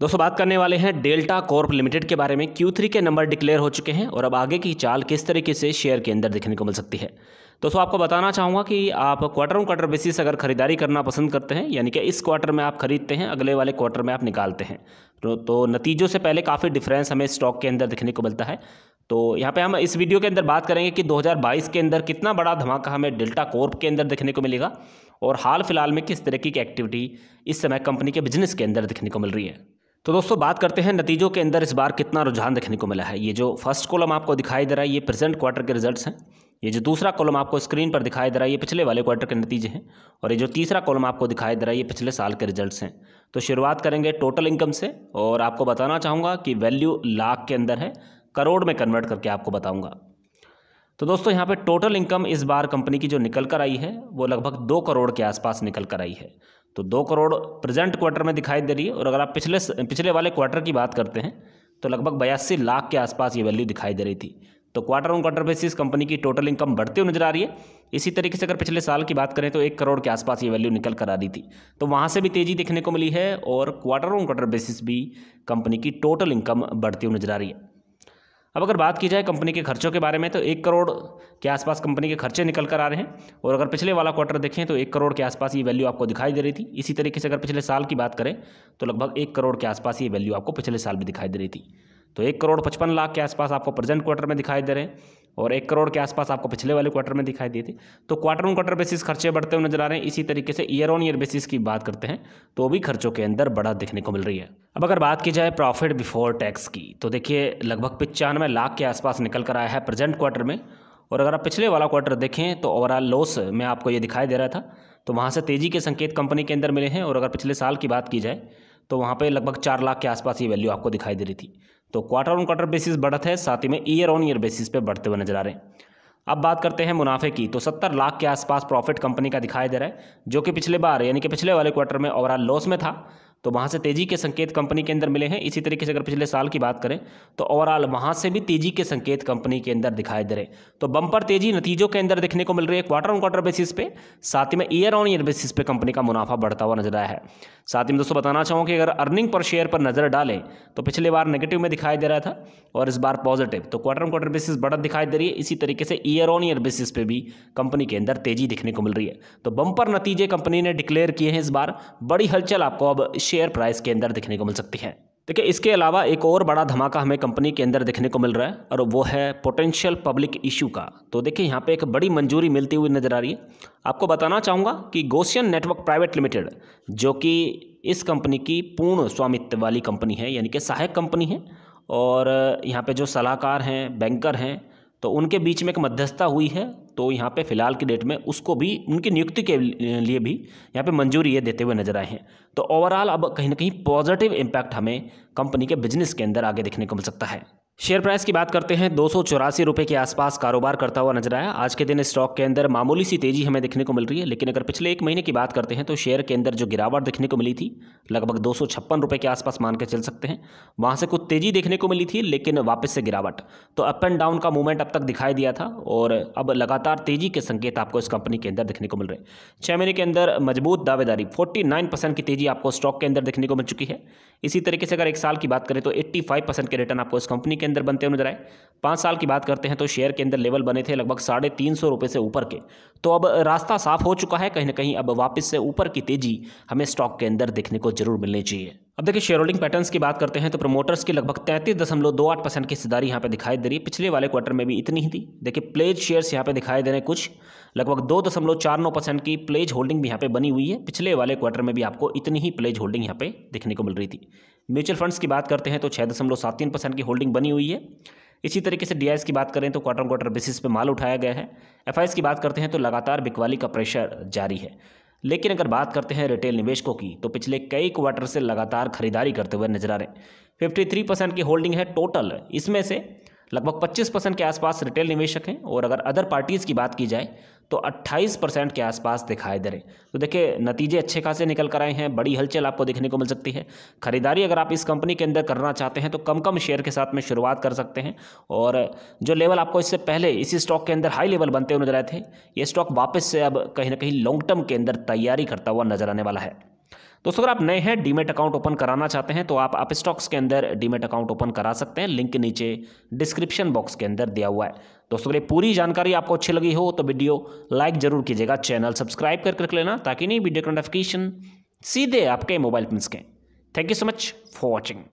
दोस्तों बात करने वाले हैं डेल्टा कॉर्प लिमिटेड के बारे में थ्री के नंबर डिक्लेयर हो चुके हैं और अब आगे की चाल किस तरीके से शेयर के अंदर देखने को मिल सकती है दोस्तों आपको बताना चाहूँगा कि आप क्वार्टर ऑन क्वार्टर बेसिस अगर खरीदारी करना पसंद करते हैं यानी कि इस क्वार्टर में आप खरीदते हैं अगले वाले क्वार्टर में आप निकालते हैं तो, तो नतीजों से पहले काफ़ी डिफरेंस हमें स्टॉक के अंदर देखने को मिलता है तो यहाँ पे हम इस वीडियो के अंदर बात करेंगे कि 2022 के अंदर कितना बड़ा धमाका हमें डेल्टा कॉर्प के अंदर देखने को मिलेगा और हाल फिलहाल में किस तरीके की एक्टिविटी इस समय कंपनी के बिजनेस के अंदर देखने को मिल रही है तो दोस्तों बात करते हैं नतीजों के अंदर इस बार कितना रुझान देखने को मिला है ये जो फर्स्ट कॉलम आपको दिखाई दे रहा है ये प्रेजेंट क्वार्टर के रिजल्ट्स हैं ये जो दूसरा कॉलम आपको स्क्रीन पर दिखाई दे रहा है ये पिछले वाले क्वार्टर के नतीजे हैं और ये जो तीसरा कॉलम आपको दिखाई दे रहा है ये पिछले साल के रिजल्ट्स हैं तो शुरुआत करेंगे टोटल इनकम से और आपको बताना चाहूँगा कि वैल्यू लाख के अंदर है करोड़ में कन्वर्ट करके आपको बताऊँगा तो दोस्तों यहाँ पे टोटल इनकम इस बार कंपनी की जो निकल कर आई है वो लगभग दो करोड़ के आसपास निकल कर आई है तो दो करोड़ प्रेजेंट क्वार्टर में दिखाई दे रही है और अगर आप पिछले पिछले वाले क्वार्टर की बात करते हैं तो लगभग बयासी लाख के आसपास ये वैल्यू दिखाई दे रही थी तो quarter on quarter basis company की टोटल इनकम बढ़ती हुई नजर आ रही है इसी तरीके से अगर पिछले साल की बात करें तो एक करोड़ के आसपास ये वैल्यू निकल कर आ रही थी तो वहाँ से भी तेज़ी देखने को मिली है और क्वार्टर ऑन क्वार्टर बेसिस भी कंपनी की टोटल इनकम बढ़ती हुई नजर आ रही है अब अगर बात की जाए कंपनी के खर्चों के बारे में तो एक करोड़ के आसपास कंपनी के खर्चे निकल कर आ रहे हैं और अगर पिछले वाला क्वार्टर देखें तो एक करोड़ के आसपास ये वैल्यू आपको दिखाई दे रही थी इसी तरीके से अगर पिछले साल की बात करें तो लगभग एक करोड़ के आसपास ये वैल्यू आपको पिछले साल भी दिखाई दे रही थी तो एक करोड़ पचपन लाख के आसपास आपको प्रेजेंट क्वार्टर में दिखाई दे रहे हैं और एक करोड़ के आसपास आपको पिछले वाले क्वार्टर में दिखाई दिए थे तो क्वार्टर ऑन क्वार्टर बेसिस खर्चे बढ़ते हुए नजर आ रहे हैं इसी तरीके से ईयर ऑन ईयर बेसिस की बात करते हैं तो भी खर्चों के अंदर बड़ा देखने को मिल रही है अब अगर बात की जाए प्रॉफिट बिफोर टैक्स की तो देखिए लगभग पचानवे लाख के आसपास निकल कर आया है प्रेजेंट क्वार्टर में और अगर आप पिछले वाला क्वार्टर देखें तो ओवरऑल लॉस में आपको ये दिखाई दे रहा था तो वहाँ से तेज़ी के संकेत कंपनी के अंदर मिले हैं और अगर पिछले साल की बात की जाए तो वहाँ पे लगभग चार लाख के आसपास ये वैल्यू आपको दिखाई दे रही थी तो क्वार्टर ऑन क्वार्टर बेसिस बढ़त है साथ ही में ईयर ऑन ईयर बेसिस पे बढ़ते हुए नजर आ रहे हैं अब बात करते हैं मुनाफे की तो 70 लाख के आसपास प्रॉफिट कंपनी का दिखाई दे रहा है जो कि पिछले बार यानी कि पिछले वाले क्वार्टर में ओवरऑल लॉस में था तो वहाँ से तेज़ी के संकेत कंपनी के अंदर मिले हैं इसी तरीके से अगर पिछले साल की बात करें तो ओवरऑल वहाँ से भी तेज़ी के संकेत कंपनी के अंदर दिखाई दे रहे तो बंपर तेज़ी नतीजों के अंदर देखने को मिल रही है क्वार्टर ऑन क्वार्टर बेसिस पे साथ ही में ईयर ऑन ईयर बेसिस पे कंपनी का मुनाफा बढ़ता हुआ नजर आया है साथ ही में दोस्तों बताना चाहूँ कि अगर अर्निंग पर शेयर पर नज़र डालें तो पिछले बार नेगेटिव में दिखाई दे रहा था और इस बार पॉजिटिव तो क्वार्टर ऑन क्वार्टर बेसिस बढ़त दिखाई दे रही है इसी तरीके से ईयर ऑन ईयर बेसिस पे भी कंपनी के अंदर तेज़ी दिखने को मिल रही है तो बंपर नतीजे कंपनी ने डिक्लेयर किए हैं इस बार बड़ी हलचल आपको अब शेयर प्राइस के अंदर देखने को मिल सकती है देखिए इसके अलावा एक और बड़ा धमाका हमें कंपनी के अंदर देखने को मिल रहा है और वो है पोटेंशियल पब्लिक इशू का तो देखिए यहाँ पे एक बड़ी मंजूरी मिलती हुई नज़र आ रही है आपको बताना चाहूँगा कि गोशियन नेटवर्क प्राइवेट लिमिटेड जो कि इस कंपनी की पूर्ण स्वामित्व वाली कंपनी है यानी कि सहायक कंपनी है और यहाँ पर जो सलाहकार हैं बैंकर हैं तो उनके बीच में एक मध्यस्थता हुई है तो यहाँ पे फिलहाल की डेट में उसको भी उनकी नियुक्ति के लिए भी यहाँ पे मंजूरी ये देते हुए नजर आए हैं तो ओवरऑल अब कहीं ना कहीं पॉजिटिव इम्पैक्ट हमें कंपनी के बिजनेस के अंदर आगे देखने को मिल सकता है शेयर प्राइस की बात करते हैं दो सौ के आसपास कारोबार करता हुआ नजर आया आज के दिन स्टॉक के अंदर मामूली सी तेजी हमें देखने को मिल रही है लेकिन अगर पिछले एक महीने की बात करते हैं तो शेयर के अंदर जो गिरावट देखने को मिली थी लगभग दो सौ के आसपास मान के चल सकते हैं वहां से कुछ तेजी देखने को मिली थी लेकिन वापस से गिरावट तो अप एंड डाउन का मूवमेंट अब तक दिखाई दिया था और अब लगातार तेजी के संकेत आपको इस कंपनी के अंदर देखने को मिल रहे हैं छः महीने के अंदर मजबूत दावेदारी फोर्टी की तेजी आपको स्टॉक के अंदर देखने को मिल चुकी है इसी तरीके से अगर एक साल की बात करें तो एट्टी के रिटर्न आपको इस कंपनी के अंदर बनते हुए नजर आए पाँच साल की बात करते हैं तो शेयर के अंदर लेवल बने थे लगभग साढ़े तीन सौ रुपये से ऊपर के तो अब रास्ता साफ हो चुका है कहीं ना कहीं अब वापस से ऊपर की तेज़ी हमें स्टॉक के अंदर देखने को जरूर मिलनी चाहिए अब देखिए शेयर होल्डिंग पैटर्न्स की बात करते हैं तो प्रमोटर्स की लगभग तैंतीस दशमलव दो आठ परसेंट की हिस्सेदारी यहाँ पे दिखाई दे रही है पिछले वाले क्वार्टर में भी इतनी ही थी देखिए प्लेज शेयर्स यहाँ पे दिखाई दे रहे हैं कुछ लगभग दो दशमलव चार नौ परसेंट की प्लेज होल्डिंग भी यहाँ पे बनी हुई है पिछले वाले क्वार्टर में भी आपको इतनी ही प्लेज होल्डिंग यहाँ पे देखने को मिल रही थी म्यूचुअल फंड्स की बात करते हैं तो छः दशमलव सात तीन परसेंट की होल्डिंग बनी हुई है इसी तरीके से डी की बात करें तो क्वार्टर क्वार्टर बेसिस पे माल उठाया गया है एफ की बात करते हैं तो लगातार बिकवाली का प्रेशर जारी है लेकिन अगर बात करते हैं रिटेल निवेशकों की तो पिछले कई क्वार्टर से लगातार खरीदारी करते हुए नजर आ रहे हैं फिफ्टी थ्री परसेंट की होल्डिंग है टोटल इसमें से लगभग 25 परसेंट के आसपास रिटेल निवेशक हैं और अगर अदर पार्टीज़ की बात की जाए तो 28 परसेंट के आसपास दिखाई दे रहे तो देखिए नतीजे अच्छे खासे निकल कर आए हैं बड़ी हलचल आपको देखने को मिल सकती है खरीदारी अगर आप इस कंपनी के अंदर करना चाहते हैं तो कम कम शेयर के साथ में शुरुआत कर सकते हैं और जो लेवल आपको इससे पहले इसी स्टॉक के अंदर हाई लेवल बनते हुए नजर आए थे ये स्टॉक वापस से अब कहीं ना कहीं लॉन्ग टर्म के अंदर तैयारी करता हुआ नजर आने वाला है दोस्तों अगर आप नए हैं डीमेट अकाउंट ओपन कराना चाहते हैं तो आप अप स्टॉक्स के अंदर डीमेट अकाउंट ओपन करा सकते हैं लिंक नीचे डिस्क्रिप्शन बॉक्स के अंदर दिया हुआ है दोस्तों अगर पूरी जानकारी आपको अच्छी लगी हो तो वीडियो लाइक जरूर कीजिएगा चैनल सब्सक्राइब करके रख लेना ताकि नई वीडियो का नोटिफिकेशन सीधे आपके मोबाइल पर सकें thank you so much for watching